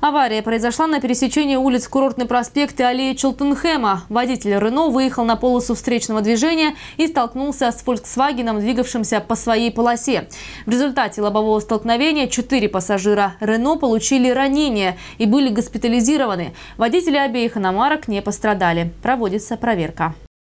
Авария произошла на пересечении улиц Курортный проспект и аллеи Челтенхэма. Водитель Рено выехал на полосу встречного движения и столкнулся с «Фольксвагеном», двигавшимся по своей полосе. В результате лобового столкновения четыре пассажира Рено получили ранения и были госпитализированы. Водители обеих иномарок не пострадали. Проводится проверка.